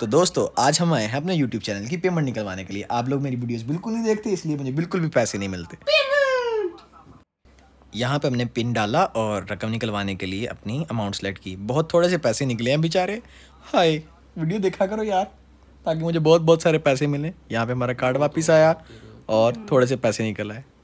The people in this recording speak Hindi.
तो दोस्तों आज हम आए हैं अपने YouTube चैनल की पेमेंट निकलवाने के लिए आप लोग मेरी वीडियोस बिल्कुल नहीं देखते इसलिए मुझे बिल्कुल भी पैसे नहीं मिलते यहाँ पे हमने पिन डाला और रकम निकलवाने के लिए अपनी अमाउंट सेलेक्ट की बहुत थोड़े से पैसे निकले हैं बेचारे हाय वीडियो देखा करो यार ताकि मुझे बहुत बहुत सारे पैसे मिले यहाँ पे हमारा कार्ड वापस आया और थोड़े से पैसे निकल आए